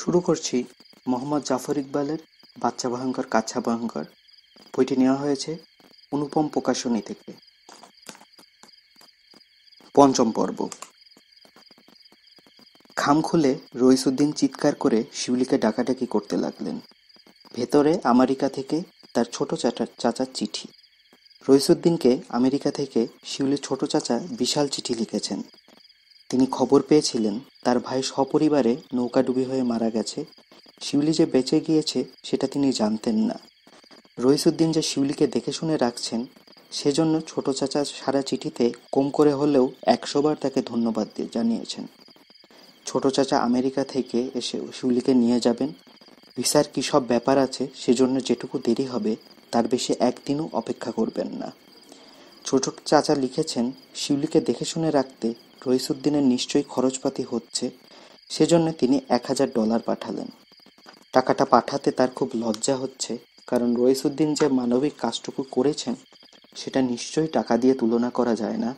শুরু করছি মোহাম্মদ জাফর ইকবালের বাচ্চা ভয়ঙ্কর কাচ্চা ভয়ঙ্কর বইটি নেওয়া হয়েছে অনুপম প্রকাশনী থেকে পঞ্চম পর্ব খাম খুলে রইসুদ্দিন চিৎকার করে শিউলিকে ডাকাডাকি করতে লাগলেন ভেতরে আমেরিকা থেকে তার ছোট চাটার চাচার চিঠি রইসুদ্দিনকে আমেরিকা থেকে শিউলির ছোট চাচা বিশাল চিঠি লিখেছেন তিনি খবর পেয়েছিলেন তার ভাই সপরিবারে নৌকাডুবি হয়ে মারা গেছে শিউলি যে বেঁচে গিয়েছে সেটা তিনি জানতেন না রইসুদ্দিন যে শিউলিকে দেখে শুনে রাখছেন সেজন্য ছোট চাচা সারা চিঠিতে কম করে হলেও একশোবার তাকে ধন্যবাদ জানিয়েছেন ছোট চাচা আমেরিকা থেকে এসে শিউলিকে নিয়ে যাবেন ভিসার কী সব ব্যাপার আছে সেজন্য যেটুকু দেরি হবে তার বেশি একদিনও অপেক্ষা করবেন না ছোট চাচা লিখেছেন শিউলিকে দেখে শুনে রাখতে রইসুদ্দিনের নিশ্চয়ই খরচপাতি হচ্ছে সেজন্য তিনি এক হাজার ডলার পাঠালেন টাকাটা পাঠাতে তার খুব লজ্জা হচ্ছে কারণ রইসুদ্দিন যে মানবিক কাজটুকু করেছেন সেটা নিশ্চয়ই টাকা দিয়ে তুলনা করা যায় না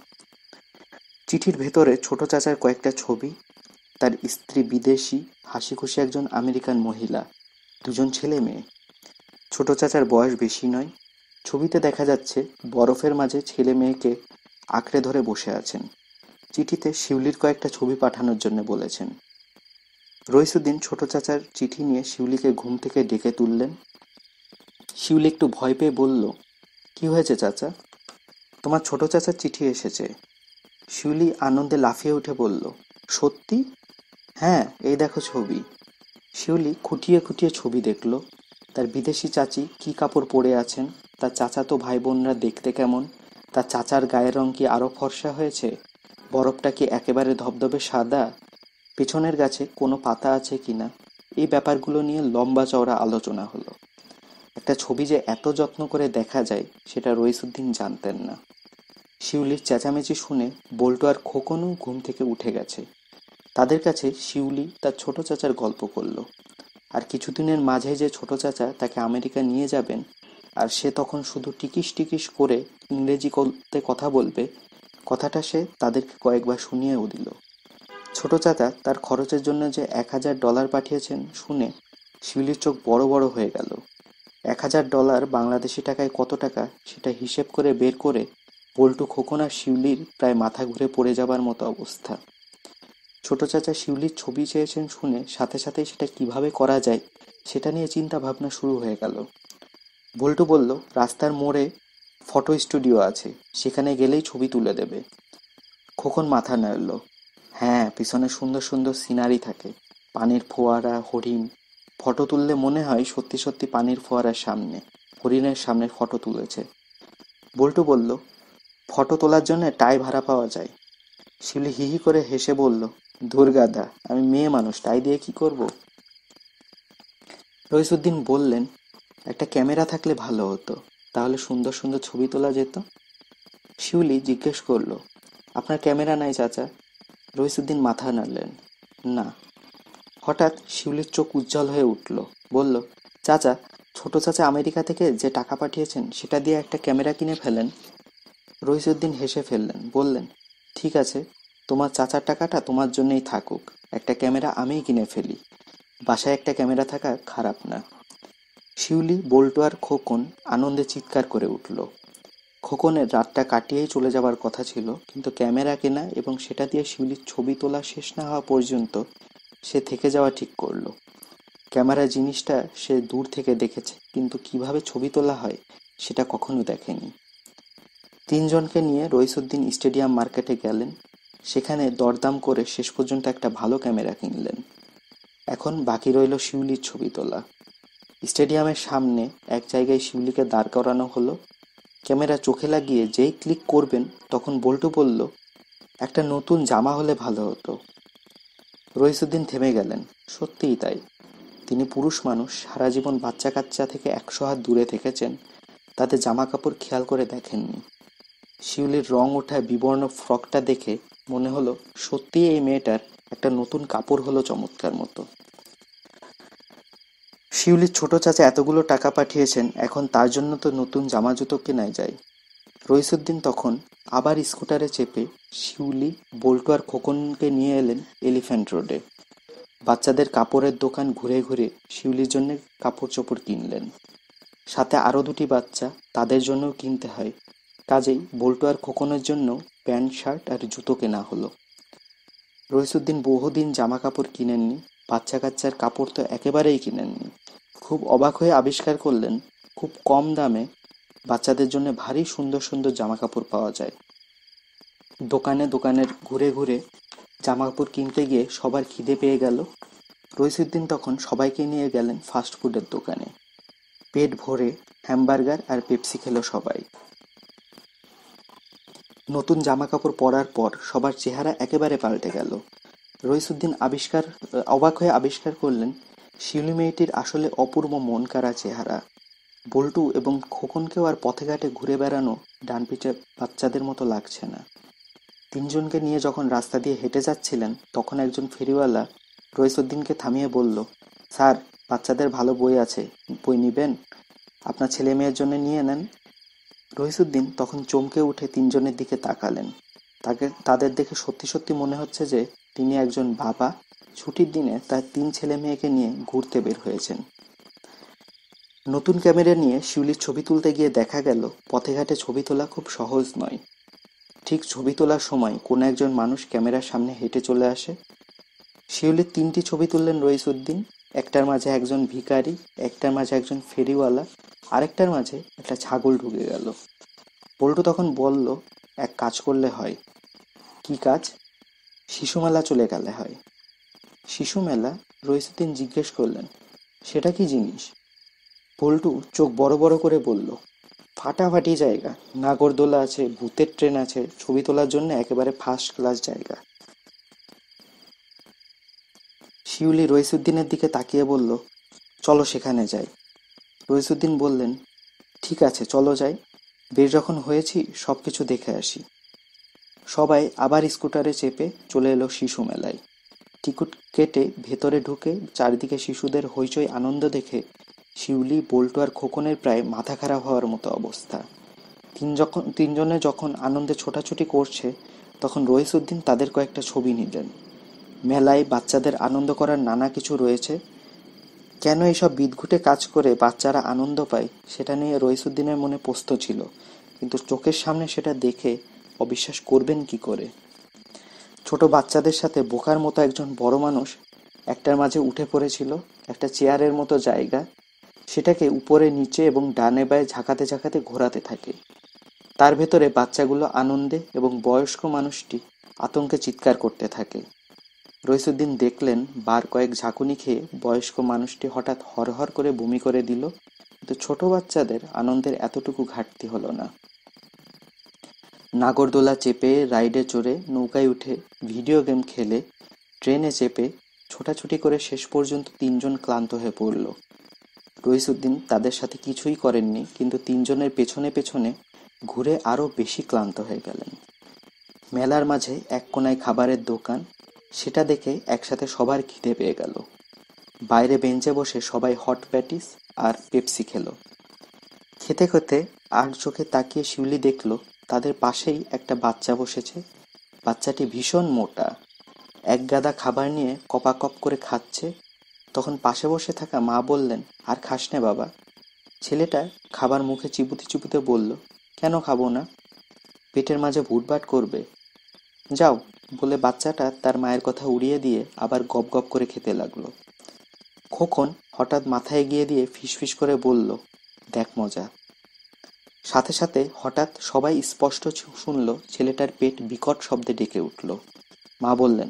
চিঠির ভেতরে ছোট চাচার কয়েকটা ছবি তার স্ত্রী বিদেশি হাসি খুশি একজন আমেরিকান মহিলা দুজন ছেলে মেয়ে ছোট চাচার বয়স বেশি নয় ছবিতে দেখা যাচ্ছে বরফের মাঝে ছেলে মেয়েকে আঁকড়ে ধরে বসে আছেন চিঠিতে শিউলির কয়েকটা ছবি পাঠানোর জন্য বলেছেন রইসুদ্দিন ছোট চাচার চিঠি নিয়ে শিউলিকে ঘুম থেকে ডেকে তুললেন শিউলি একটু ভয় পেয়ে বলল কি হয়েছে চাচা তোমার ছোট চাচার চিঠি এসেছে শিউলি আনন্দে লাফিয়ে উঠে বলল সত্যি হ্যাঁ এই দেখো ছবি শিউলি খুঁটিয়ে খুঁটিয়ে ছবি দেখল তার বিদেশি চাচি কি কাপড় পরে আছেন তার চাচা তো ভাই বোনরা দেখতে কেমন তার চাচার গায়ের রং কি আরও ফর্সা হয়েছে বরফটা কি একেবারে ধবধবে সাদা পেছনের গাছে কোনো পাতা আছে কি না এই ব্যাপারগুলো নিয়ে লম্বা চওড়া আলোচনা হলো একটা ছবি যে এত যত্ন করে দেখা যায় সেটা রইসুদ্দিন জানতেন না শিউলির চেঁচামেচি শুনে বল্টু আর খোকনও ঘুম থেকে উঠে গেছে তাদের কাছে শিউলি তার ছোট চাচার গল্প করল আর কিছুদিনের মাঝে যে ছোট চাচা তাকে আমেরিকা নিয়ে যাবেন আর সে তখন শুধু টিকিস টিকিস করে ইংরেজি করতে কথা বলবে কথাটা সে তাদেরকে কয়েকবার শুনিয়েও দিল ছোট চাচা তার খরচের জন্য যে এক হাজার ডলার পাঠিয়েছেন শুনে শিউলির চোখ বড় বড় হয়ে গেল এক হাজার ডলার বাংলাদেশি টাকায় কত টাকা সেটা হিসেব করে বের করে পল্টু খোকন আর শিউলির প্রায় মাথা ঘুরে পড়ে যাবার মতো অবস্থা ছোট চাচা শিউলির ছবি চেয়েছেন শুনে সাথে সাথে সেটা কিভাবে করা যায় সেটা নিয়ে চিন্তা ভাবনা শুরু হয়ে গেল বল্টু বলল রাস্তার মোড়ে ফটো স্টুডিও আছে সেখানে গেলেই ছবি তুলে দেবে খোকন মাথা নাড়ল হ্যাঁ পিছনে সুন্দর সুন্দর সিনারি থাকে পানির ফোয়ারা হরিণ ফটো তুললে মনে হয় সত্যি সত্যি পানির ফোয়ারার সামনে হরিণের সামনে ফটো তুলেছে বল্টু বলল ফটো তোলার জন্য টাই ভাড়া পাওয়া যায় শিউলি হিহি করে হেসে বলল দুর্গাদা আমি মেয়ে মানুষ টাই দিয়ে কি করব রইসুদ্দিন বললেন একটা ক্যামেরা থাকলে ভালো হতো তাহলে সুন্দর সুন্দর ছবি তোলা যেত শিউলি জিজ্ঞেস করল আপনার ক্যামেরা নাই চাচা রইসুদ্দিন মাথা নাড়লেন না হঠাৎ শিউলির চোখ উজ্জ্বল হয়ে উঠল বলল চাচা ছোট চাচা আমেরিকা থেকে যে টাকা পাঠিয়েছেন সেটা দিয়ে একটা ক্যামেরা কিনে ফেলেন রইসুদ্দিন হেসে ফেললেন বললেন ঠিক আছে তোমার চাচার টাকাটা তোমার জন্যই থাকুক একটা ক্যামেরা আমিই কিনে ফেলি বাসায় একটা ক্যামেরা থাকা খারাপ না শিউলি, বল্টু আর খোকন আনন্দে চিৎকার করে উঠল। খোকনের রাতটা কাটিয়েই চলে যাবার কথা ছিল কিন্তু ক্যামেরা কেনা এবং সেটা দিয়ে শিউলির ছবি তোলা শেষ না হওয়া পর্যন্ত সে থেকে যাওয়া ঠিক করলো ক্যামেরা জিনিসটা সে দূর থেকে দেখেছে কিন্তু কিভাবে ছবি তোলা হয় সেটা কখনো দেখেনি তিনজনকে নিয়ে রইসুদ্দিন স্টেডিয়াম মার্কেটে গেলেন সেখানে দরদাম করে শেষ পর্যন্ত একটা ভালো ক্যামেরা কিনলেন এখন বাকি রইল শিউলির ছবি তোলা স্টেডিয়ামের সামনে এক জায়গায় শিউলিকে দাঁড় করানো হলো ক্যামেরা চোখে লাগিয়ে যেই ক্লিক করবেন তখন বল্টু বলল একটা নতুন জামা হলে ভালো হতো রইসুদ্দিন থেমে গেলেন সত্যিই তাই তিনি পুরুষ মানুষ সারা জীবন বাচ্চা কাচ্চা থেকে একশো হাত দূরে থেকেছেন তাতে জামা কাপড় খেয়াল করে দেখেননি শিউলির রং ওঠা বিবর্ণ ফ্রকটা দেখে মনে হলো সত্যিই এই মেয়েটার একটা নতুন কাপড় হলো চমৎকার মতো শিউলির ছোট চাচা এতগুলো টাকা পাঠিয়েছেন এখন তার জন্য তো নতুন জামা জুতো কেনাই যায় রইসুদ্দিন তখন আবার স্কুটারে চেপে শিউলি বল্টু আর খোকনকে নিয়ে এলেন এলিফ্যান্ট রোডে বাচ্চাদের কাপড়ের দোকান ঘুরে ঘুরে শিউলির জন্য কাপড় চোপড় কিনলেন সাথে আরও দুটি বাচ্চা তাদের জন্যও কিনতে হয় কাজেই বল্টু আর খোকনের জন্য প্যান্ট শার্ট আর জুতো কেনা হলো রইসুদ্দিন বহুদিন জামা কাপড় কিনেননি বাচ্চা কাচ্চার কাপড় তো একেবারেই কিনেননি খুব অবাক হয়ে আবিষ্কার করলেন খুব কম দামে বাচ্চাদের জন্য ভারী সুন্দর সুন্দর জামা কাপড় পাওয়া যায় দোকানে দোকানে ঘুরে ঘুরে জামা কাপড় কিনতে গিয়ে সবার খিদে পেয়ে গেল রইসুদ্দিন তখন সবাইকে নিয়ে গেলেন ফাস্ট ফুডের দোকানে পেট ভরে হ্যামবার্গার আর পেপসি খেলো সবাই নতুন জামা কাপড় পরার পর সবার চেহারা একেবারে পাল্টে গেল রইসুদ্দিন আবিষ্কার অবাক হয়ে আবিষ্কার করলেন শিউলি মেয়েটির আসলে অপূর্ব মন কারা চেহারা বল্টু এবং খোকনকেও আর পথে ঘাটে ঘুরে বেড়ানো ডান পিঠে বাচ্চাদের মতো লাগছে না তিনজনকে নিয়ে যখন রাস্তা দিয়ে হেঁটে যাচ্ছিলেন তখন একজন ফেরিওয়ালা রয়েসুদ্দিনকে থামিয়ে বলল স্যার বাচ্চাদের ভালো বই আছে বই নিবেন আপনার ছেলে মেয়ের জন্য নিয়ে নেন রহিসুদ্দিন তখন চমকে উঠে তিনজনের দিকে তাকালেন তাকে তাদের দেখে সত্যি সত্যি মনে হচ্ছে যে তিনি একজন বাবা ছুটির দিনে তার তিন ছেলে মেয়েকে নিয়ে ঘুরতে বের হয়েছেন নতুন ক্যামেরা নিয়ে শিউলির ছবি তুলতে গিয়ে দেখা গেল পথে ঘাটে ছবি তোলা খুব সহজ নয় ঠিক ছবি তোলার সময় কোনো একজন মানুষ ক্যামেরার সামনে হেঁটে চলে আসে শিউলির তিনটি ছবি তুললেন রইসুদ্দিন একটার মাঝে একজন ভিকারি একটার মাঝে একজন ফেরিওয়ালা আরেকটার মাঝে একটা ছাগল ঢুকে গেল পল্টু তখন বলল এক কাজ করলে হয় কি কাজ শিশুমালা চলে গেলে হয় শিশু মেলা রইসুদ্দিন জিজ্ঞেস করলেন সেটা কি জিনিস পল্টু চোখ বড় বড় করে বলল ফাটাফাটি জায়গা নাগরদোলা আছে ভূতের ট্রেন আছে ছবি তোলার জন্য একেবারে ফার্স্ট ক্লাস জায়গা শিউলি রইসুদ্দিনের দিকে তাকিয়ে বলল চলো সেখানে যাই রইসুদ্দিন বললেন ঠিক আছে চলো যাই বের যখন হয়েছি সব কিছু দেখে আসি সবাই আবার স্কুটারে চেপে চলে এলো শিশু মেলায় টিকিট কেটে ভেতরে ঢুকে চারিদিকে শিশুদের হইচই আনন্দ দেখে শিউলি বল্টু আর খোকনের প্রায় মাথা খারাপ হওয়ার মতো অবস্থা তিন যখন তিনজনে যখন আনন্দে ছোটাছুটি করছে তখন রহিসুদ্দিন তাদের কয়েকটা ছবি নিলেন মেলায় বাচ্চাদের আনন্দ করার নানা কিছু রয়েছে কেন এইসব বিদঘুটে কাজ করে বাচ্চারা আনন্দ পায় সেটা নিয়ে রইসুদ্দিনের মনে পোস্ত ছিল কিন্তু চোখের সামনে সেটা দেখে অবিশ্বাস করবেন কি করে ছোট বাচ্চাদের সাথে বোকার মতো একজন বড় মানুষ একটার মাঝে উঠে পড়েছিল একটা চেয়ারের মতো জায়গা সেটাকে উপরে নিচে এবং ডানে বায়ে ঝাঁকাতে ঝাঁকাতে ঘোরাতে থাকে তার ভেতরে বাচ্চাগুলো আনন্দে এবং বয়স্ক মানুষটি আতঙ্কে চিৎকার করতে থাকে রইসুদ্দিন দেখলেন বার কয়েক ঝাঁকুনি খেয়ে বয়স্ক মানুষটি হঠাৎ হরহর করে বমি করে দিল কিন্তু ছোট বাচ্চাদের আনন্দের এতটুকু ঘাটতি হলো না নাগরদোলা চেপে রাইডে চড়ে নৌকায় উঠে ভিডিও গেম খেলে ট্রেনে চেপে ছোটাছুটি করে শেষ পর্যন্ত তিনজন ক্লান্ত হয়ে পড়ল রইসুদ্দিন তাদের সাথে কিছুই করেননি কিন্তু তিনজনের পেছনে পেছনে ঘুরে আরও বেশি ক্লান্ত হয়ে গেলেন মেলার মাঝে এক কোনায় খাবারের দোকান সেটা দেখে একসাথে সবার খিদে পেয়ে গেল বাইরে বেঞ্চে বসে সবাই হট প্যাটিস আর পেপসি খেলো খেতে খেতে আর চোখে তাকিয়ে শিউলি দেখলো তাদের পাশেই একটা বাচ্চা বসেছে বাচ্চাটি ভীষণ মোটা এক গাদা খাবার নিয়ে কপাকপ করে খাচ্ছে তখন পাশে বসে থাকা মা বললেন আর খাস না বাবা ছেলেটা খাবার মুখে চিবুতে চিবুতে বলল কেন খাবো না পেটের মাঝে ভুটভাট করবে যাও বলে বাচ্চাটা তার মায়ের কথা উড়িয়ে দিয়ে আবার গপ গপ করে খেতে লাগলো খোকন হঠাৎ মাথায় গিয়ে দিয়ে ফিস ফিস করে বলল দেখ মজা সাথে সাথে হঠাৎ সবাই স্পষ্ট শুনল ছেলেটার পেট বিকট শব্দে ডেকে উঠল মা বললেন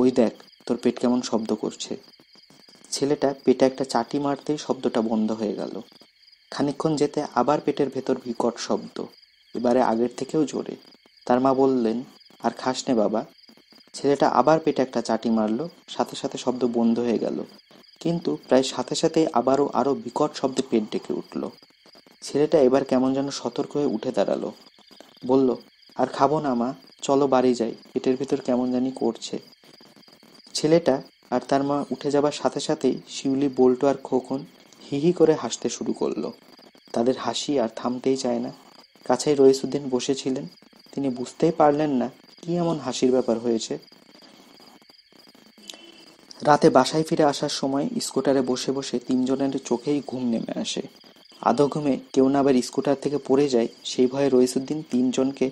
ওই দেখ তোর পেট কেমন শব্দ করছে ছেলেটা পেটে একটা চাটি মারতেই শব্দটা বন্ধ হয়ে গেল খানিক্ষণ যেতে আবার পেটের ভেতর বিকট শব্দ এবারে আগের থেকেও জোরে তার মা বললেন আর খাস নে বাবা ছেলেটা আবার পেটে একটা চাটি মারল সাথে সাথে শব্দ বন্ধ হয়ে গেল কিন্তু প্রায় সাথে সাথে আবারও আরও বিকট শব্দে পেট ডেকে উঠল ছেলেটা এবার কেমন যেন সতর্ক হয়ে উঠে দাঁড়ালো বলল আর খাবো না মা চলো বাড়ি যাই পেটের ভেতর কেমন জানি করছে ছেলেটা আর তার মা উঠে যাবার সাথে সাথেই শিউলি বল্টু আর খোকন হি হি করে হাসতে শুরু করলো তাদের হাসি আর থামতেই চায় না কাছেই রইসুদ্দিন বসেছিলেন তিনি বুঝতেই পারলেন না কি এমন হাসির ব্যাপার হয়েছে রাতে বাসায় ফিরে আসার সময় স্কুটারে বসে বসে তিনজনের চোখেই ঘুম নেমে আসে আধ ঘুমে কেউ না আবার স্কুটার থেকে পড়ে যায় সেই ভয়ে রইসুদ্দিন তিনজনকে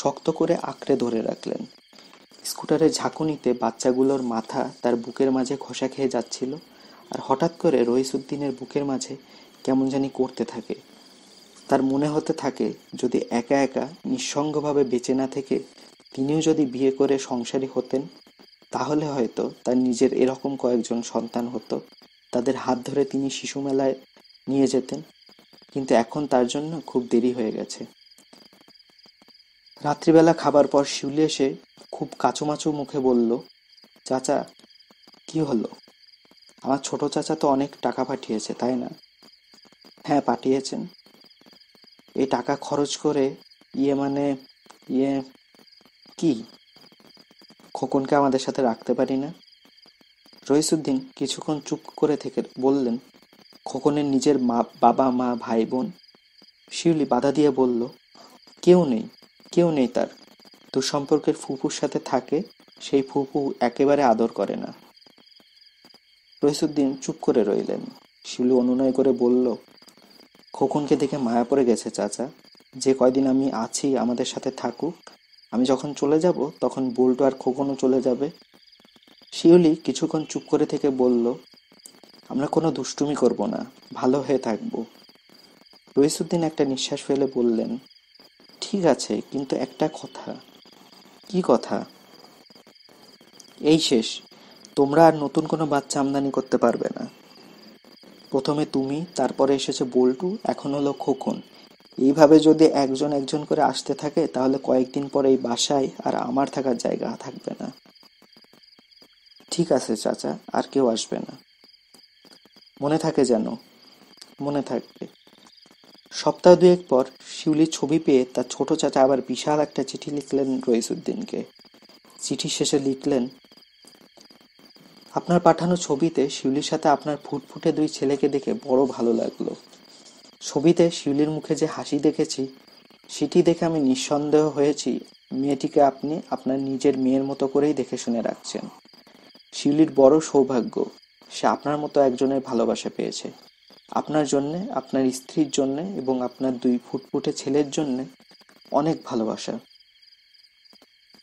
শক্ত করে আঁকড়ে ধরে রাখলেন স্কুটারের ঝাঁকুনিতে বাচ্চাগুলোর মাথা তার বুকের মাঝে খোসা খেয়ে যাচ্ছিল আর হঠাৎ করে রহিসুদ্দিনের বুকের মাঝে কেমন জানি করতে থাকে তার মনে হতে থাকে যদি একা একা নিঃসঙ্গভাবে বেঁচে না থেকে তিনিও যদি বিয়ে করে সংসারী হতেন তাহলে হয়তো তার নিজের এরকম কয়েকজন সন্তান হতো তাদের হাত ধরে তিনি শিশু মেলায় নিয়ে যেতেন কিন্তু এখন তার জন্য খুব দেরি হয়ে গেছে রাত্রিবেলা খাবার পর শিউলি এসে খুব কাঁচুমাচু মুখে বলল চাচা কি হলো আমার ছোট চাচা তো অনেক টাকা পাঠিয়েছে তাই না হ্যাঁ পাঠিয়েছেন এই টাকা খরচ করে ইয়ে মানে ইয়ে কি খোকনকে আমাদের সাথে রাখতে পারি না রইসুদ্দিন কিছুক্ষণ চুপ করে থেকে বললেন খোকনের নিজের মা বাবা মা ভাই বোন শিউলি বাধা দিয়ে বলল কেউ নেই কেউ নেই তার দুঃসম্পর্কের ফুপুর সাথে থাকে সেই ফুপু একেবারে আদর করে না রহিসুদ্দিন চুপ করে রইলেন শিউলি অনুনয় করে বলল খোকনকে দেখে মায়া পড়ে গেছে চাচা যে কয়দিন আমি আছি আমাদের সাথে থাকুক আমি যখন চলে যাব তখন বুলটু আর খোকনও চলে যাবে শিউলি কিছুক্ষণ চুপ করে থেকে বলল আমরা কোনো দুষ্টুমি করব না ভালো হয়ে থাকব রইসুদ্দিন একটা নিঃশ্বাস ফেলে বললেন ঠিক আছে কিন্তু একটা কথা কি কথা এই শেষ তোমরা আর নতুন কোনো বাচ্চা আমদানি করতে পারবে না প্রথমে তুমি তারপরে এসেছে বল্টু এখন হলো খোকন এইভাবে যদি একজন একজন করে আসতে থাকে তাহলে কয়েকদিন পরে এই বাসায় আর আমার থাকার জায়গা থাকবে না ঠিক আছে চাচা আর কেউ আসবে না মনে থাকে যেন মনে থাকবে সপ্তাহ দুয়েক পর শিউলির ছবি পেয়ে তার ছোট চাচা আবার বিশাল একটা চিঠি লিখলেন রইসুদ্দিনকে চিঠি শেষে লিখলেন আপনার পাঠানো ছবিতে শিউলির সাথে আপনার ফুটফুটে দুই ছেলেকে দেখে বড় ভালো লাগলো ছবিতে শিউলির মুখে যে হাসি দেখেছি সেটি দেখে আমি নিঃসন্দেহ হয়েছি মেয়েটিকে আপনি আপনার নিজের মেয়ের মতো করেই দেখে শুনে রাখছেন শিউলির বড় সৌভাগ্য সে আপনার মতো একজনের ভালোবাসা পেয়েছে আপনার জন্যে আপনার স্ত্রীর জন্যে এবং আপনার দুই ফুটফুটে ছেলের জন্যে অনেক ভালোবাসা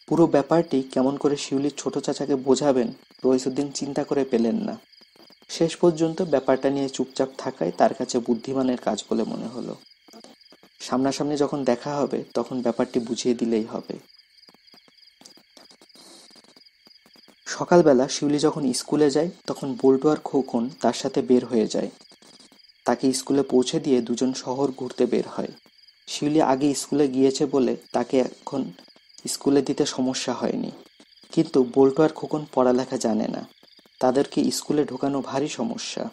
পুরো ব্যাপারটি কেমন করে শিউলির ছোট চাচাকে বোঝাবেন রইসুদ্দিন চিন্তা করে পেলেন না শেষ পর্যন্ত ব্যাপারটা নিয়ে চুপচাপ থাকায় তার কাছে বুদ্ধিমানের কাজ বলে মনে হলো সামনাসামনি যখন দেখা হবে তখন ব্যাপারটি বুঝিয়ে দিলেই হবে সকালবেলা শিউলি যখন স্কুলে যায় তখন বল্টু আর খোকন তার সাথে বের হয়ে যায় তাকে স্কুলে পৌঁছে দিয়ে দুজন শহর ঘুরতে বের হয় শিউলি আগে স্কুলে গিয়েছে বলে তাকে এখন স্কুলে দিতে সমস্যা হয়নি কিন্তু বল্টু আর খোকন পড়ালেখা জানে না তাদেরকে স্কুলে ঢোকানো ভারী সমস্যা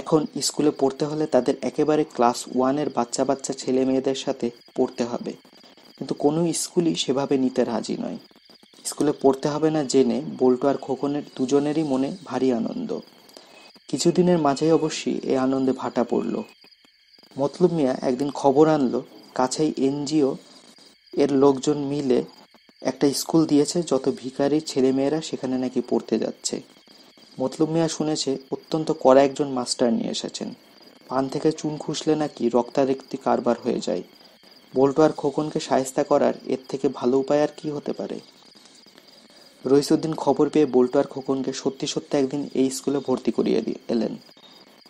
এখন স্কুলে পড়তে হলে তাদের একেবারে ক্লাস ওয়ানের বাচ্চা বাচ্চা ছেলে মেয়েদের সাথে পড়তে হবে কিন্তু কোনো স্কুলই সেভাবে নিতে রাজি নয় স্কুলে পড়তে হবে না জেনে বল্টু আর খোকনের দুজনেরই মনে ভারী আনন্দ কিছুদিনের মাঝেই অবশ্যই এ আনন্দে ভাটা পড়ল মতলুব মিয়া একদিন খবর আনল কাছেই এনজিও এর লোকজন মিলে একটা স্কুল দিয়েছে যত ভিকারি ছেলেমেয়েরা সেখানে নাকি পড়তে যাচ্ছে মতলুব মিয়া শুনেছে অত্যন্ত কড়া একজন মাস্টার নিয়ে এসেছেন পান থেকে চুন খুঁজলে নাকি রক্তারেক্তি কারবার হয়ে যায় বল্টু আর খোকনকে সায়স্তা করার এর থেকে ভালো উপায় আর কি হতে পারে রইসুদ্দিন খবর পেয়ে বল্টু আর খোকনকে সত্যি সত্যি একদিন এই স্কুলে ভর্তি করিয়ে দিয়ে এলেন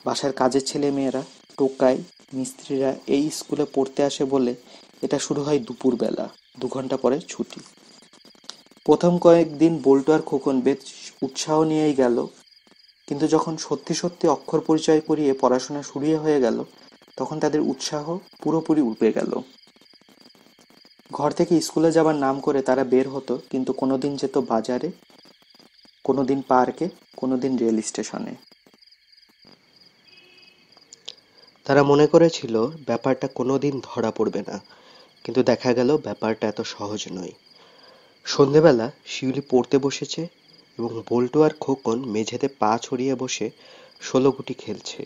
বাসার কাজের ছেলে মেয়েরা টোকাই মিস্ত্রিরা এই স্কুলে পড়তে আসে বলে এটা শুরু হয় দুপুরবেলা দু ঘন্টা পরে ছুটি প্রথম কয়েকদিন বল্টু আর খোকন বেশ উৎসাহ নিয়েই গেল কিন্তু যখন সত্যি সত্যি অক্ষর পরিচয় করিয়ে পড়াশোনা শুরু হয়ে গেল তখন তাদের উৎসাহ পুরোপুরি উঠে গেল ঘর থেকে স্কুলে যাবার নাম করে তারা বের হতো কিন্তু কোনো দিন যেত বাজারে কোনো দিন পার্কে কোনো দিন রেল স্টেশনে তারা মনে করেছিল ব্যাপারটা কোনো দিন ধরা পড়বে না কিন্তু দেখা গেল ব্যাপারটা এত সহজ নয় সন্ধেবেলা শিউলি পড়তে বসেছে এবং বল্টু আর খোকন মেঝেতে পা ছড়িয়ে বসে ষোলো গুটি খেলছে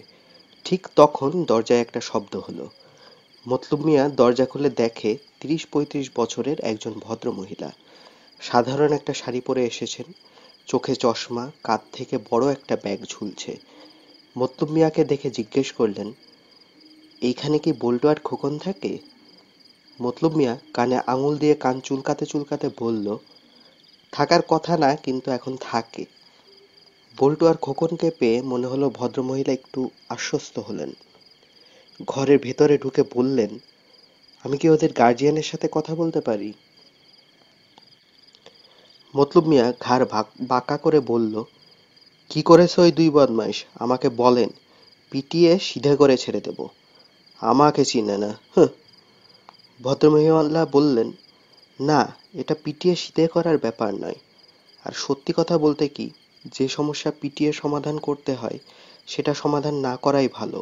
ঠিক তখন দরজায় একটা শব্দ হলো মতলুব মিয়া দরজা খুলে দেখে তিরিশ পঁয়ত্রিশ বছরের একজন ভদ্র মহিলা সাধারণ একটা শাড়ি পরে এসেছেন চোখে চশমা কাঁধ থেকে বড় একটা ব্যাগ ঝুলছে মত্তুম মিয়াকে দেখে জিজ্ঞেস করলেন এইখানে কি বল্টু আর খোকন থাকে মতলুব মিয়া কানে আঙুল দিয়ে কান চুলকাতে চুলকাতে বলল থাকার কথা না কিন্তু এখন থাকে বোল্টু আর খোকনকে পেয়ে মনে হলো ভদ্রমহিলা একটু আশ্বস্ত হলেন ঘরের ভেতরে ঢুকে বললেন আমি কি ওদের গার্জিয়ানের সাথে কথা বলতে পারি মতলুব মিয়া ঘাড় বাঁকা করে বলল কি করেছ ওই দুই বদমাইশ আমাকে বলেন পিটিয়ে সিধে করে ছেড়ে দেব আমাকে চিনে না ভদ্রমহিমাল্লা বললেন না এটা পিটিয়ে সিধে করার ব্যাপার নয় আর সত্যি কথা বলতে কি যে সমস্যা পিটিয়ে সমাধান করতে হয় সেটা সমাধান না করাই ভালো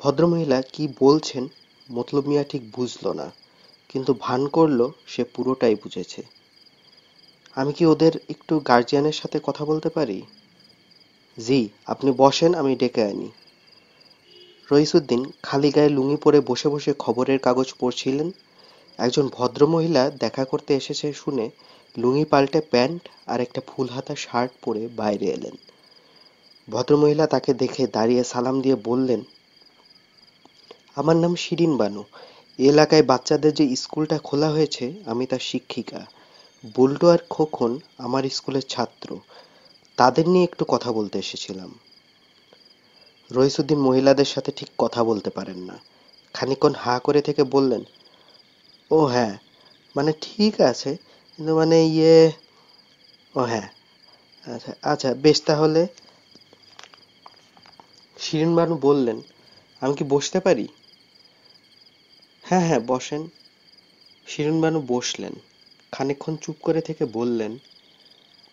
ভদ্রমহিলা কি বলছেন মতলব মিয়া ঠিক বুঝল না কিন্তু ভান করল সে পুরোটাই বুঝেছে আমি কি ওদের একটু গার্জিয়ানের সাথে কথা বলতে পারি জি আপনি বসেন আমি ডেকে আনি রইসুদ্দিন খালি গায়ে লুঙি পরে বসে বসে খবরের কাগজ পড়ছিলেন একজন ভদ্রমহিলা দেখা করতে এসেছে শুনে লুঙি পাল্টে প্যান্ট আর একটা ফুল হাতা শার্ট পরে বাইরে এলেন ভদ্রমহিলা তাকে দেখে দাঁড়িয়ে সালাম দিয়ে বললেন আমার নাম শিরিন বানু এলাকায় বাচ্চাদের যে স্কুলটা খোলা হয়েছে আমি তার শিক্ষিকা বুল্টো আর খোকন আমার স্কুলের ছাত্র তাদের নিয়ে একটু কথা বলতে এসেছিলাম রইসুদ্দিন মহিলাদের সাথে ঠিক কথা বলতে পারেন না খানিকক্ষণ হা করে থেকে বললেন ও হ্যাঁ মানে ঠিক আছে কিন্তু মানে ইয়ে ও হ্যাঁ আচ্ছা আচ্ছা বেশ তাহলে শিরিন বানু বললেন আমি কি বসতে পারি হ্যাঁ হ্যাঁ বসেন বানু বসলেন খানিকক্ষণ চুপ করে থেকে বললেন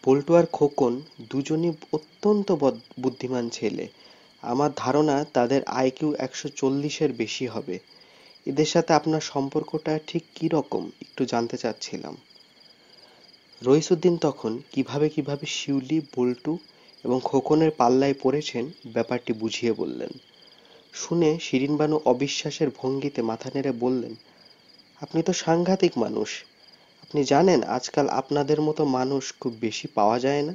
পল্টু আর খোকন দুজনই অত্যন্ত বুদ্ধিমান ছেলে আমার ধারণা তাদের আইকিউ একশো চল্লিশের বেশি হবে এদের সাথে আপনার সম্পর্কটা ঠিক কি রকম একটু জানতে চাচ্ছিলাম রইসুদ্দিন তখন কিভাবে কিভাবে শিউলি বল্টু এবং খোকনের পাল্লায় পড়েছেন ব্যাপারটি বুঝিয়ে বললেন শুনে শিরিনবানু অবিশ্বাসের ভঙ্গিতে মাথা নেড়ে বললেন আপনি তো সাংঘাতিক মানুষ আপনি জানেন আজকাল আপনাদের মতো মানুষ খুব বেশি পাওয়া যায় না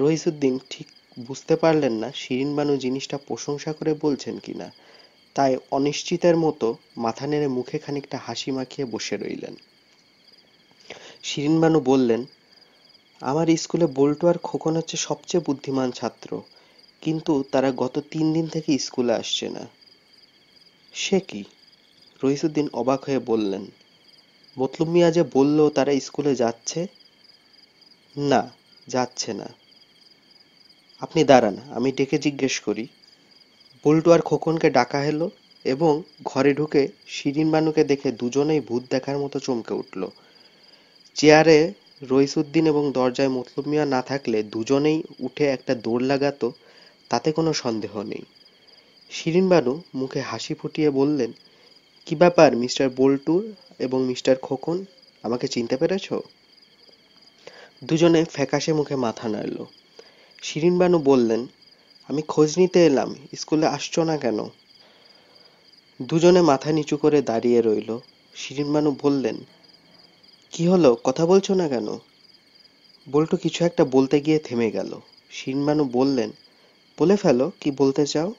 রহিসুদ্দিন ঠিক বুঝতে পারলেন না শিরিনবানু জিনিসটা প্রশংসা করে বলছেন কিনা তাই অনিশ্চিতের মতো মাথা নেড়ে মুখে খানিকটা হাসি মাখিয়ে বসে রইলেন শিরিনবানু বললেন আমার স্কুলে বল্টু আর খোকন হচ্ছে সবচেয়ে বুদ্ধিমান ছাত্র কিন্তু তারা গত তিন দিন থেকে স্কুলে আসছে না সে কি রহিসুদ্দিন অবাক হয়ে বললেন মতলুব মিয়া যে বলল তারা স্কুলে যাচ্ছে না যাচ্ছে না আপনি দাঁড়ান আমি ডেকে জিজ্ঞেস করি বল্টু আর খোকনকে ডাকা হলো এবং ঘরে ঢুকে শিরিন বানুকে দেখে দুজনেই ভূত দেখার মতো চমকে উঠল চেয়ারে রইসুদ্দিন এবং দরজায় মতলুব মিয়া না থাকলে দুজনেই উঠে একটা দৌড় লাগাতো তাতে কোনো সন্দেহ নেই শিরিন বানু মুখে হাসি ফুটিয়ে বললেন কি ব্যাপার মিস্টার বোল্টুর এবং মিস্টার খোকন আমাকে চিনতে পেরেছ দুজনে ফ্যাকাশে মুখে মাথা নাড়ল শিরিন বানু বললেন আমি খোঁজ নিতে এলাম স্কুলে আসছো না কেন দুজনে মাথা নিচু করে দাঁড়িয়ে রইল বানু বললেন কি হলো কথা বলছো না কেন বল্টু কিছু একটা বলতে গিয়ে থেমে গেল শিরিন বানু বললেন বলে ফেলো কি বলতে চাও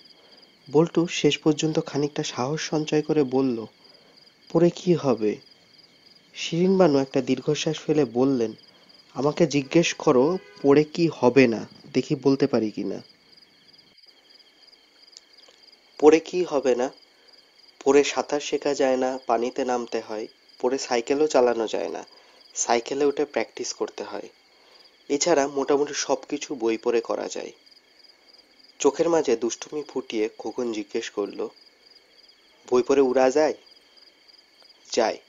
বল্টু শেষ পর্যন্ত খানিকটা সাহস সঞ্চয় করে বলল পরে কি হবে শিরিন বানু একটা দীর্ঘশ্বাস ফেলে বললেন আমাকে জিজ্ঞেস করো পড়ে কি হবে না দেখি বলতে পারি কি না পড়ে কি হবে না পড়ে সাঁতার শেখা যায় না পানিতে নামতে হয় পড়ে সাইকেলও চালানো যায় না সাইকেলে উঠে প্র্যাকটিস করতে হয় এছাড়া মোটামুটি সব কিছু বই পড়ে করা যায় চোখের মাঝে দুষ্টুমি ফুটিয়ে খোকন জিজ্ঞেস করল বই পড়ে উড়া যায় যায়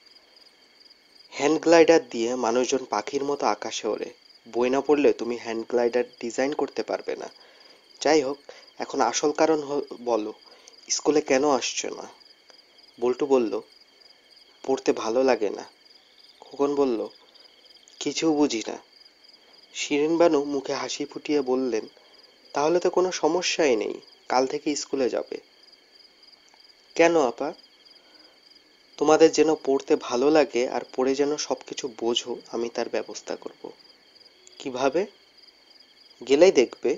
হ্যান্ড গ্লাইডার দিয়ে মানুষজন পাখির মতো আকাশে ওড়ে বই না পড়লে তুমি হ্যান্ড গ্লাইডার ডিজাইন করতে পারবে না যাই হোক এখন আসল কারণ বলো স্কুলে কেন আসছো না বল্টু বলল পড়তে ভালো লাগে না খোকন বলল কিছু বুঝি না শিরিনবানু মুখে হাসি ফুটিয়ে বললেন তাহলে তো কোনো সমস্যাই নেই কাল থেকে স্কুলে যাবে কেন আপা তোমাদের যেন পড়তে ভালো লাগে আর পড়ে যেন সব কিছু বোঝো আমি তার ব্যবস্থা করব কিভাবে গেলেই দেখবে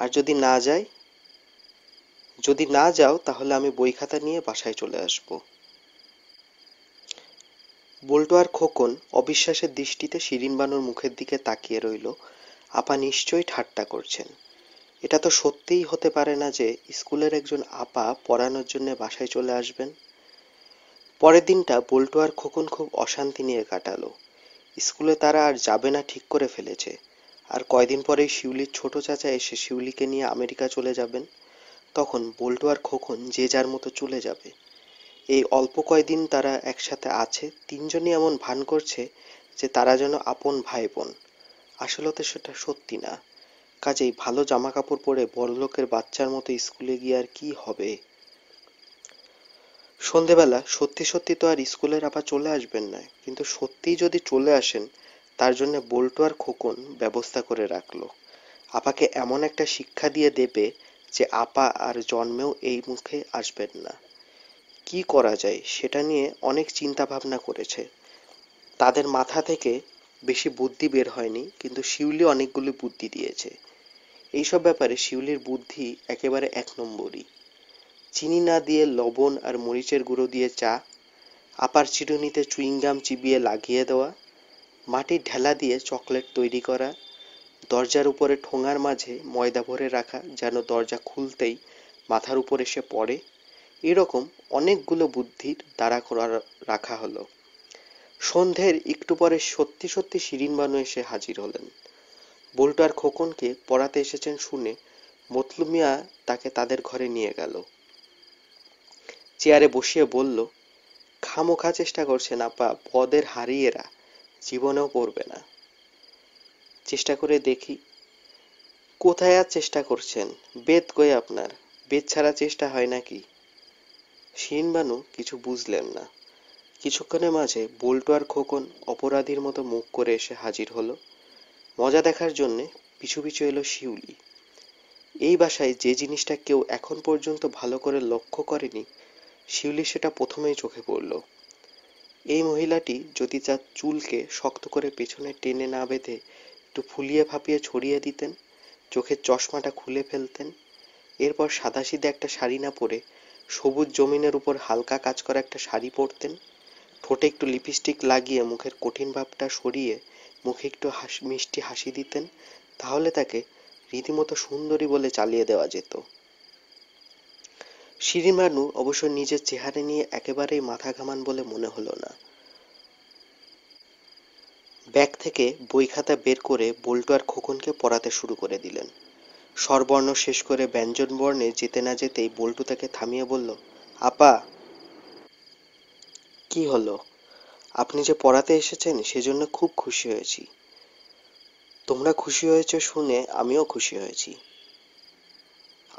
আর যদি না যাই যদি না যাও তাহলে আমি বই খাতা নিয়ে বাসায় চলে আসব বল্টু আর খোকন অবিশ্বাসের দৃষ্টিতে শিরিন বানুর মুখের দিকে তাকিয়ে রইল আপা নিশ্চয়ই ঠাট্টা করছেন এটা তো সত্যিই হতে পারে না যে স্কুলের একজন আপা পড়ানোর জন্য বাসায় চলে আসবেন পরের দিনটা বল্টু আর খোকন খুব অশান্তি নিয়ে কাটালো স্কুলে তারা আর যাবে না ঠিক করে ফেলেছে আর কয়দিন পরেই শিউলির ছোট চাচা এসে শিউলিকে নিয়ে আমেরিকা চলে যাবেন তখন বল্টু আর খোকন যে যার মতো চলে যাবে এই অল্প কয়দিন তারা একসাথে আছে তিনজনই এমন ভান করছে যে তারা যেন আপন ভাই বোন আসলতে সেটা সত্যি না কাজেই ভালো জামা কাপড় পরে বড়লোকের বাচ্চার মতো স্কুলে গিয়ে আর কি হবে সন্ধেবেলা সত্যি সত্যি তো আর স্কুলের আবার চলে আসবেন না কিন্তু সত্যিই যদি চলে আসেন তার জন্য বল্টু আর খোকন ব্যবস্থা করে রাখলো আপাকে এমন একটা শিক্ষা দিয়ে দেবে যে আপা আর জন্মেও এই মুখে আসবেন না কি করা যায় সেটা নিয়ে অনেক চিন্তা ভাবনা করেছে তাদের মাথা থেকে বেশি বুদ্ধি বের হয়নি কিন্তু শিউলি অনেকগুলি বুদ্ধি দিয়েছে এইসব ব্যাপারে শিউলির বুদ্ধি একেবারে এক নম্বরই চিনি না দিয়ে লবণ আর মরিচের গুঁড়ো দিয়ে চা আপার চিরুনিতে চুইংগাম চিবিয়ে লাগিয়ে দেওয়া মাটির ঢেলা দিয়ে চকলেট তৈরি করা দরজার উপরে ঠোঙার মাঝে ময়দা ভরে রাখা যেন দরজা খুলতেই মাথার উপর এসে পড়ে এরকম অনেকগুলো বুদ্ধির দ্বারা করা রাখা হলো সন্ধ্যের একটু পরে সত্যি সত্যি শিরিন বানু এসে হাজির হলেন বল্টু আর খোকনকে পড়াতে এসেছেন শুনে মিয়া তাকে তাদের ঘরে নিয়ে গেল চেয়ারে বসিয়ে বলল খামোখা চেষ্টা করছেন আপা পদের হারিয়েরা জীবনেও পড়বে না চেষ্টা করে দেখি কোথায় আর চেষ্টা করছেন বেদ কই আপনার বেদ ছাড়া চেষ্টা হয় নাকি শিনবানু কিছু বুঝলেন না কিছুক্ষণের মাঝে বোল্টো আর খোকন অপরাধীর মতো মুখ করে এসে হাজির হলো মজা দেখার জন্যে পিছু পিছু এলো শিউলি এই বাসায় যে জিনিসটা কেউ এখন পর্যন্ত ভালো করে লক্ষ্য করেনি শিউলি সেটা প্রথমেই চোখে পড়ল এই মহিলাটি যদি তার চুলকে শক্ত করে পেছনে টেনে না বেঁধে একটু ফুলিয়ে ফাঁপিয়ে ছড়িয়ে দিতেন চোখের চশমাটা খুলে ফেলতেন এরপর সাদাসিধে একটা শাড়ি না পরে সবুজ জমিনের উপর হালকা কাজ করা একটা শাড়ি পরতেন ঠোঁটে একটু লিপস্টিক লাগিয়ে মুখের কঠিন ভাবটা সরিয়ে মুখে একটু হাসি মিষ্টি হাসি দিতেন তাহলে তাকে রীতিমতো সুন্দরী বলে চালিয়ে দেওয়া যেত শিরিমানু অবশ্য নিজের চেহারা নিয়ে একেবারেই মাথা ঘামান বলে মনে হলো না ব্যাগ থেকে বই খাতা বের করে বল্টু আর খোকনকে পড়াতে শুরু করে দিলেন স্বরবর্ণ শেষ করে ব্যঞ্জন বর্ণে যেতে না যেতেই বল্টু তাকে থামিয়ে বলল আপা কি হলো আপনি যে পড়াতে এসেছেন সেজন্য খুব খুশি হয়েছি তোমরা খুশি হয়েছে শুনে আমিও খুশি হয়েছি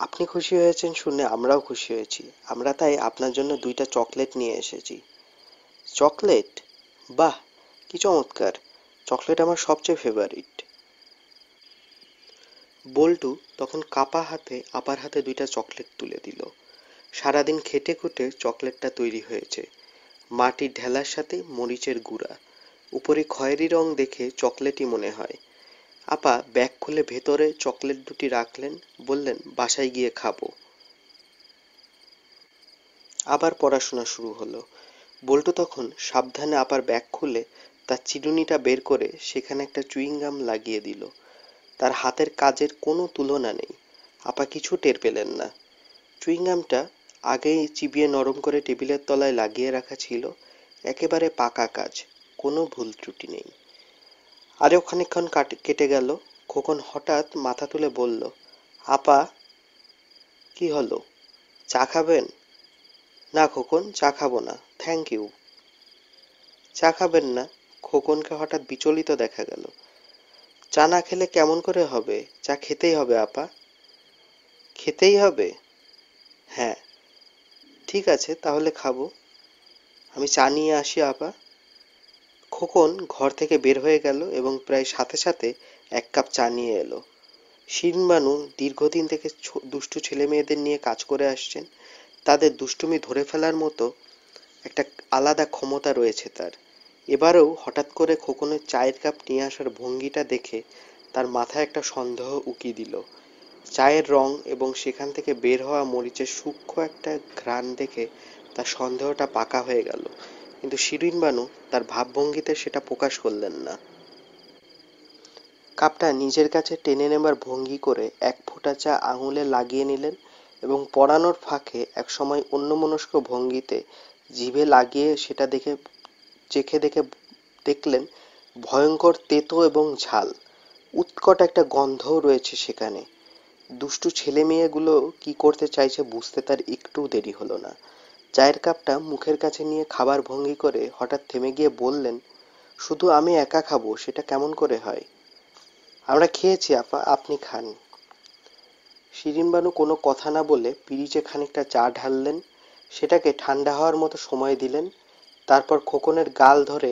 আপনি খুশি হয়েছেন শুনে আমরাও খুশি হয়েছি আমরা তাই আপনার জন্য দুইটা চকলেট নিয়ে এসেছি চকলেট বাহ কি চমৎকার চকলেট আমার সবচেয়ে ফেভারিট বল্টু তখন কাপা হাতে আপার হাতে দুইটা চকলেট তুলে দিল সারাদিন খেটে খুটে চকলেটটা তৈরি হয়েছে মাটির ঢেলার সাথে মরিচের গুঁড়া উপরে খয়েরি রং দেখে চকলেটই মনে হয় আপা ব্যাগ খুলে ভেতরে চকলেট দুটি রাখলেন বললেন বাসায় গিয়ে খাবো আবার পড়াশোনা শুরু হলো বল্টু তখন সাবধানে আপার ব্যাগ খুলে তার চিরুনিটা বের করে সেখানে একটা চুইংগাম লাগিয়ে দিল তার হাতের কাজের কোনো তুলনা নেই আপা কিছু টের পেলেন না চুইংগামটা আগেই চিবিয়ে নরম করে টেবিলের তলায় লাগিয়ে রাখা ছিল একেবারে পাকা কাজ কোনো ভুল ত্রুটি নেই আরও কাটে কেটে গেল খোকন হঠাৎ মাথা তুলে বলল আপা কি হলো চা খাবেন না খোকন চা খাবো না থ্যাংক ইউ চা খাবেন না খোকনকে হঠাৎ বিচলিত দেখা গেল চা না খেলে কেমন করে হবে চা খেতেই হবে আপা খেতেই হবে হ্যাঁ ঠিক আছে তাহলে খাবো আমি চা নিয়ে আসি আপা খোকন ঘর থেকে বের হয়ে গেল এবং প্রায় সাথে সাথে এক কাপ চা নিয়ে এলো শিনবানু দীর্ঘদিন থেকে দুষ্টু ছেলে মেয়েদের নিয়ে কাজ করে আসছেন তাদের দুষ্টুমি ধরে ফেলার মতো একটা আলাদা ক্ষমতা রয়েছে তার এবারেও হঠাৎ করে খোকনের চায়ের কাপ নিয়ে আসার ভঙ্গিটা দেখে তার মাথায় একটা সন্দেহ উকি দিল চায়ের রং এবং সেখান থেকে বের হওয়া মরিচের সূক্ষ্ম একটা ঘ্রাণ দেখে তার সন্দেহটা পাকা হয়ে গেল কিন্তু শিরিন বানু তার ভাবভঙ্গিতে সেটা প্রকাশ করলেন না কাপটা নিজের কাছে টেনে নেবার ভঙ্গি করে এক ফোঁটা চা আঙুলে লাগিয়ে নিলেন এবং পড়ানোর ফাঁকে একসময় অন্যমনস্ক ভঙ্গিতে জিভে লাগিয়ে সেটা দেখে চেখে দেখে দেখলেন ভয়ঙ্কর তেতো এবং ঝাল উৎকট একটা গন্ধও রয়েছে সেখানে দুষ্টু ছেলে মেয়েগুলো কি করতে চাইছে বুঝতে তার একটু দেরি হলো না চায়ের কাপটা মুখের কাছে নিয়ে খাবার ভঙ্গি করে হঠাৎ থেমে গিয়ে বললেন শুধু আমি একা খাবো সেটা কেমন করে হয় আমরা খেয়েছি আপা আপনি খান শিরিনবানু কোনো কথা না বলে পিরিচে খানিকটা চা ঢাললেন সেটাকে ঠান্ডা হওয়ার মতো সময় দিলেন তারপর খোকনের গাল ধরে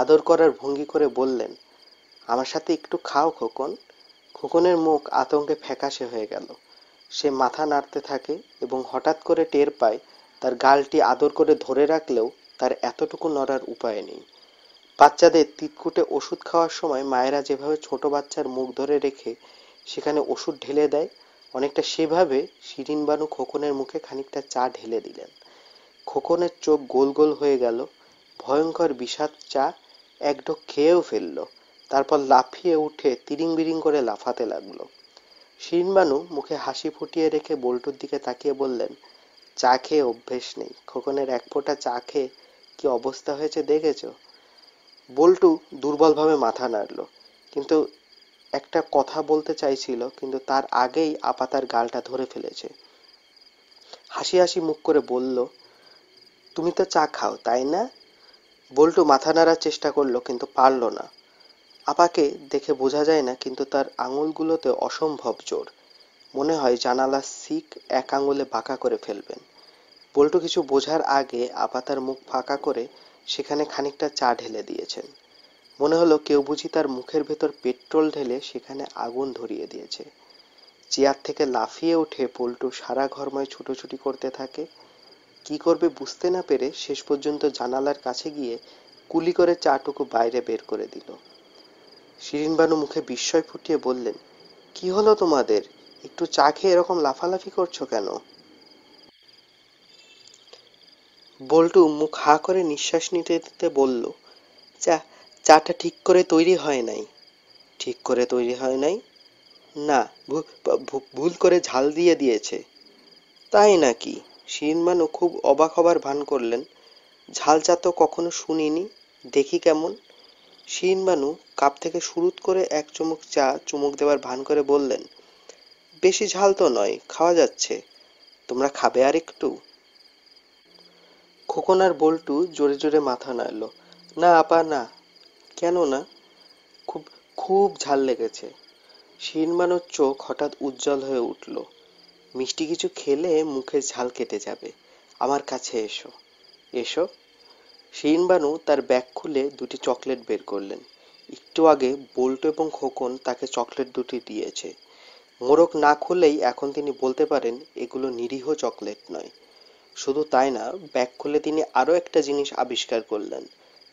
আদর করার ভঙ্গি করে বললেন আমার সাথে একটু খাও খোকন খোকনের মুখ আতঙ্কে ফ্যাকাশে হয়ে গেল সে মাথা নাড়তে থাকে এবং হঠাৎ করে টের পায় তার গালটি আদর করে ধরে রাখলেও তার এতটুকু নড়ার উপায় নেই বাচ্চাদের তিতকুটে ওষুধ খাওয়ার সময় মায়েরা যেভাবে ছোট বাচ্চার মুখ ধরে রেখে সেখানে ওষুধ ঢেলে দেয় অনেকটা সেভাবে শিরিনবানু খোকনের মুখে খানিকটা চা ঢেলে দিলেন খোকনের চোখ গোল গোল হয়ে গেল ভয়ঙ্কর বিষাদ চা এক ঢোক খেয়েও ফেললো তারপর লাফিয়ে উঠে তিরিং বিরিং করে লাফাতে লাগলো শিনবানু মুখে হাসি ফুটিয়ে রেখে বল্টুর দিকে তাকিয়ে বললেন চা খেয়ে অভ্যেস নেই খোকনের এক ফোঁটা চা খেয়ে কি অবস্থা হয়েছে দেখেছ বল্টু দুর্বলভাবে মাথা নাড়ল কিন্তু একটা কথা বলতে চাইছিল কিন্তু তার আগেই আপা তার গালটা ধরে ফেলেছে হাসি হাসি মুখ করে বলল তুমি তো চা খাও তাই না বল্টু মাথা নাড়ার চেষ্টা করলো কিন্তু পারল না আপাকে দেখে বোঝা যায় না কিন্তু তার আঙুলগুলোতে অসম্ভব জোর মনে হয় জানালা সিক এক আঙুলে বাঁকা করে ফেলবেন বল্টু কিছু বোঝার আগে আপা তার মুখ ফাঁকা করে সেখানে খানিকটা চা ঢেলে দিয়েছেন মনে হলো কেউ বুঝি তার মুখের ভেতর পেট্রোল ঢেলে সেখানে আগুন ধরিয়ে দিয়েছে চেয়ার থেকে লাফিয়ে উঠে পল্টু সারা ঘরময় ছুটোছুটি করতে থাকে কি করবে বুঝতে না পেরে শেষ পর্যন্ত জানালার কাছে গিয়ে কুলি করে চাটুকু বাইরে বের করে দিল শিরিনবানু মুখে বিস্ময় ফুটিয়ে বললেন কি হলো তোমাদের একটু চা খেয়ে এরকম লাফালাফি করছো কেন বল্টু মুখ হা করে নিঃশ্বাস নিতে দিতে বলল চা চাটা ঠিক করে তৈরি হয় নাই ঠিক করে তৈরি হয় নাই না ভুল করে ঝাল দিয়ে দিয়েছে তাই নাকি শিরিনবানু খুব অবাক হবার ভান করলেন ঝাল চা তো কখনো শুনিনি দেখি কেমন শিনবানু কাপ থেকে শুরু করে এক চুমুক চা চুমুক দেওয়ার ভান করে বললেন বেশি ঝাল তো নয় খাওয়া যাচ্ছে তোমরা খাবে আর একটু খোকন আর বল্টু জোরে জোরে মাথা নাড়ল না আপা না কেন না খুব খুব ঝাল লেগেছে শিনবানুর চোখ হঠাৎ উজ্জ্বল হয়ে উঠল মিষ্টি কিছু খেলে মুখের ঝাল কেটে যাবে আমার কাছে এসো এসো বানু তার ব্যাগ খুলে দুটি চকলেট বের করলেন একটু আগে বোল্ট এবং খোকন তাকে চকলেট দুটি দিয়েছে মোরগ না খুলেই এখন তিনি বলতে পারেন এগুলো নিরীহ চকলেট নয় শুধু তাই না ব্যাগ খুলে তিনি আরও একটা জিনিস আবিষ্কার করলেন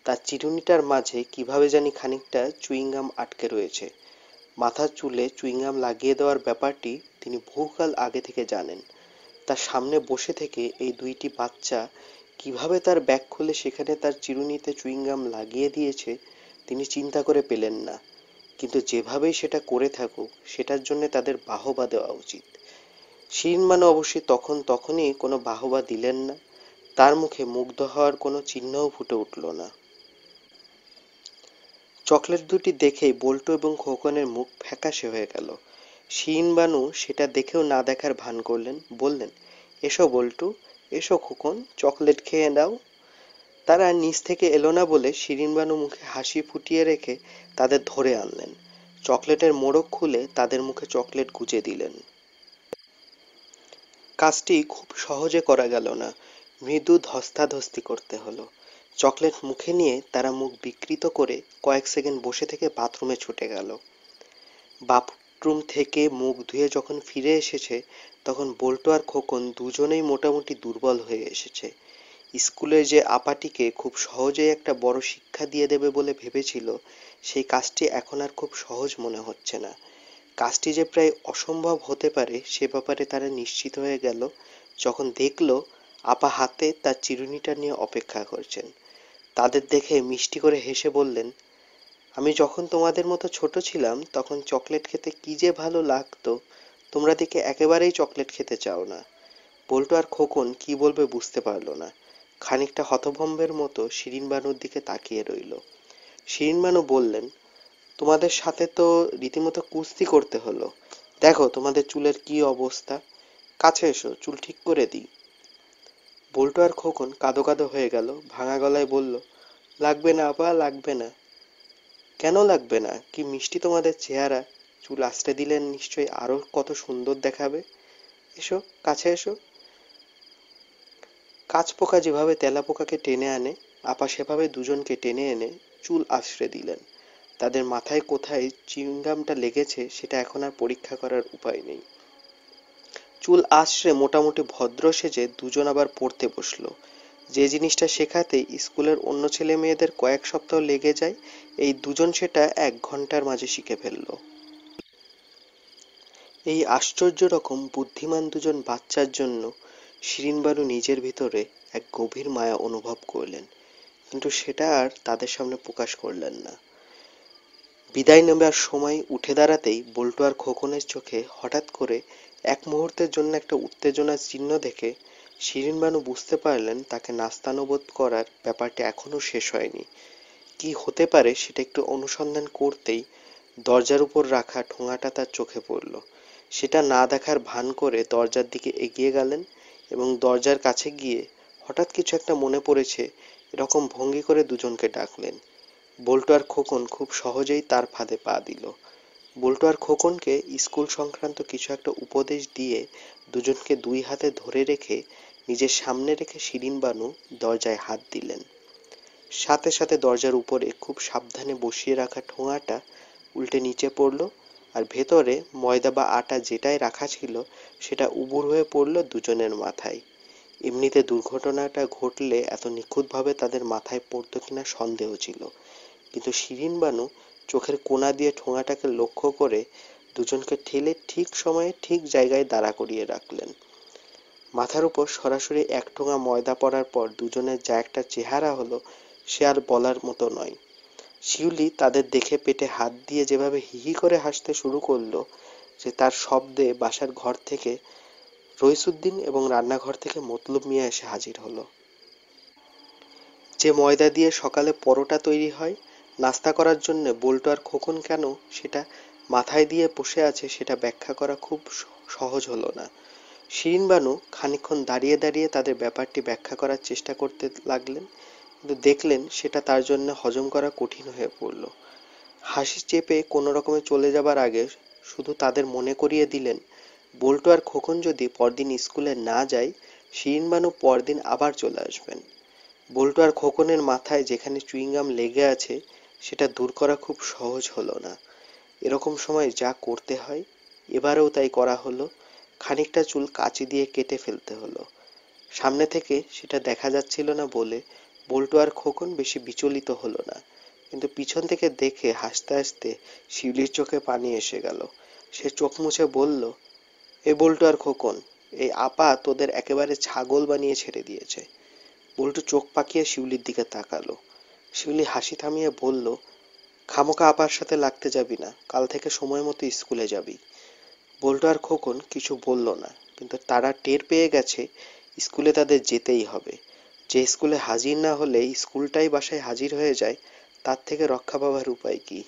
তার চিরুনিটার মাঝে কিভাবে জানি খানিকটা চুইংগাম আটকে রয়েছে মাথার চুলে চুইংগাম লাগিয়ে দেওয়ার ব্যাপারটি তিনি বহুকাল আগে থেকে জানেন তার সামনে বসে থেকে এই দুইটি বাচ্চা কিভাবে তার ব্যাগ খুলে সেখানে তার চিরুনিতে চুইংগাম লাগিয়ে দিয়েছে তিনি চিন্তা করে পেলেন না কিন্তু যেভাবেই সেটা করে থাকুক সেটার জন্য তাদের বাহবা দেওয়া উচিত শিরিনমানও অবশ্যই তখন তখনই কোনো বাহবা দিলেন না তার মুখে মুগ্ধ হওয়ার কোনো চিহ্নও ফুটে উঠল না চকলেট দুটি দেখেই বল্টু এবং খোকনের মুখ ফ্যাকাশে হয়ে গেল শিন সেটা দেখেও না দেখার ভান করলেন বললেন এসো বল্টু এসো খোকন চকলেট খেয়ে নাও তারা নিচ থেকে এলো না বলে শিরিনবানু মুখে হাসি ফুটিয়ে রেখে তাদের ধরে আনলেন চকলেটের মোড়ক খুলে তাদের মুখে চকলেট গুজে দিলেন কাজটি খুব সহজে করা গেল না মৃদু ধস্তাধস্তি করতে হলো চকলেট মুখে নিয়ে তারা মুখ বিকৃত করে কয়েক সেকেন্ড বসে থেকে বাথরুমে ছুটে গেল বাথরুম থেকে মুখ ধুয়ে যখন ফিরে এসেছে তখন বল্টু আর খোকন দুজনেই মোটামুটি দুর্বল হয়ে এসেছে স্কুলের যে আপাটিকে খুব সহজেই একটা বড় শিক্ষা দিয়ে দেবে বলে ভেবেছিল সেই কাজটি এখন আর খুব সহজ মনে হচ্ছে না কাজটি যে প্রায় অসম্ভব হতে পারে সে ব্যাপারে তারা নিশ্চিত হয়ে গেল যখন দেখল আপা হাতে তার চিরুনিটা নিয়ে অপেক্ষা করছেন তাদের দেখে মিষ্টি করে হেসে বললেন আমি যখন তোমাদের মতো ছোট ছিলাম তখন চকলেট খেতে কি যে ভালো লাগতো তোমরা দেখে একেবারেই চকলেট খেতে চাও না বল্টু আর খোকন কি বলবে বুঝতে পারল না খানিকটা হতভম্বের মতো শিরিন বানুর দিকে তাকিয়ে রইল শিরিন বানু বললেন তোমাদের সাথে তো রীতিমতো কুস্তি করতে হলো দেখো তোমাদের চুলের কি অবস্থা কাছে এসো চুল ঠিক করে দিই বল্টু আর খোকন কাদো কাদো হয়ে গেল ভাঙা গলায় বলল লাগবে না আপা লাগবে না কেন লাগবে না কি মিষ্টি তোমাদের চেহারা চুল আস্তে দিলে নিশ্চয়ই আরও কত সুন্দর দেখাবে এসো কাছে এসো কাঁচ পোকা যেভাবে তেলা পোকাকে টেনে আনে আপা সেভাবে দুজনকে টেনে এনে চুল আশ্রে দিলেন তাদের মাথায় কোথায় চিংগামটা লেগেছে সেটা এখন আর পরীক্ষা করার উপায় নেই চুল আশ্রে মোটামুটি ভদ্র সেজে দুজন আবার পড়তে বসলো যে জিনিসটা শেখাতে স্কুলের অন্য ছেলে মেয়েদের কয়েক সপ্তাহ লেগে যায় এই দুজন সেটা এক ঘন্টার মাঝে শিখে ফেললো এই আশ্চর্য রকম বুদ্ধিমান দুজন বাচ্চার জন্য বানু নিজের ভিতরে এক গভীর মায়া অনুভব করলেন কিন্তু সেটা আর তাদের সামনে প্রকাশ করলেন না বিদায় নেবার সময় উঠে দাঁড়াতেই বল্টু আর খোকনের চোখে হঠাৎ করে এক মুহূর্তের জন্য একটা উত্তেজনার চিহ্ন দেখে শিরিনবানু বুঝতে পারলেন তাকে নাস্তানুবোধ করার ব্যাপারটা এখনও শেষ হয়নি কি হতে পারে সেটা একটু অনুসন্ধান করতেই দরজার উপর রাখা ঠোঙাটা তার চোখে পড়লো সেটা না দেখার ভান করে দরজার দিকে এগিয়ে গেলেন এবং দরজার কাছে গিয়ে হঠাৎ কিছু একটা মনে পড়েছে এরকম ভঙ্গি করে দুজনকে ডাকলেন বল্টু আর খোকন খুব সহজেই তার ফাঁদে পা দিল বল্টু আর খোকনকে স্কুল সংক্রান্ত কিছু একটা উপদেশ দিয়ে দুজনকে দুই হাতে ধরে রেখে নিজের সামনে রেখে শিরিন বানু দরজায় হাত দিলেন সাথে সাথে দরজার উপরে খুব সাবধানে বসিয়ে রাখা ঠোঙাটা উল্টে নিচে পড়লো আর ভেতরে ময়দা বা আটা যেটাই রাখা ছিল সেটা উবুর হয়ে পড়ল দুজনের মাথায় এমনিতে দুর্ঘটনাটা ঘটলে এত নিখুঁতভাবে তাদের মাথায় পড়তো কিনা সন্দেহ ছিল কিন্তু শিরিন বানু চোখের কোনা দিয়ে ঠোঙাটাকে লক্ষ্য করে দুজনকে ঠেলে ঠিক সময়ে ঠিক জায়গায় দাঁড়া করিয়ে রাখলেন মাথার উপর সরাসরি এক ঠোঙা ময়দা পড়ার পর দুজনের যা একটা চেহারা হলো সে আর বলার মতো নয় শিউলি তাদের দেখে পেটে হাত দিয়ে যেভাবে হিহি করে হাসতে শুরু করলো যে তার শব্দে বাসার ঘর থেকে রইসুদ্দিন এবং রান্নাঘর থেকে মতলব মিয়া এসে হাজির হলো যে ময়দা দিয়ে সকালে পরোটা তৈরি হয় নাস্তা করার জন্য বল্টু আর খোকন কেন সেটা মাথায় দিয়ে বসে আছে সেটা ব্যাখ্যা করা খুব সহজ হলো না শিরিনবানু খানিক্ষণ দাঁড়িয়ে দাঁড়িয়ে তাদের ব্যাপারটি ব্যাখ্যা করার চেষ্টা করতে লাগলেন কিন্তু দেখলেন সেটা তার জন্য হজম করা কঠিন হয়ে পড়ল হাসি চেপে কোনো রকমে চলে যাবার আগে শুধু তাদের মনে করিয়ে দিলেন বল্টু আর খোকন যদি পরদিন স্কুলে না যায় শিরিনবানু পরদিন আবার চলে আসবেন বল্টু আর খোকনের মাথায় যেখানে চুইংগাম লেগে আছে সেটা দূর করা খুব সহজ হলো না এরকম সময় যা করতে হয় এবারেও তাই করা হলো খানিকটা চুল কাঁচি দিয়ে কেটে ফেলতে হলো সামনে থেকে সেটা দেখা যাচ্ছিল না বলে বল্টু আর খোকন বেশি বিচলিত হলো না কিন্তু পিছন থেকে দেখে হাসতে হাসতে শিউলির চোখে পানি এসে গেল সে চোখ মুছে বলল এ বল্টু আর খোকন এই আপা তোদের একেবারে ছাগল বানিয়ে ছেড়ে দিয়েছে বল্টু চোখ পাকিয়ে শিউলির দিকে তাকালো শিউলি হাসি থামিয়ে বলল খামোকা আপার সাথে লাগতে যাবি না কাল থেকে সময় মতো স্কুলে যাবি বল্টু আর খোকন কিছু বলল না কিন্তু তারা টের পেয়ে গেছে স্কুলে তাদের যেতেই হবে যে স্কুলে হাজির না হলেই স্কুলটাই বাসায় হাজির হয়ে যায় তার থেকে রক্ষা পাবার উপায় কী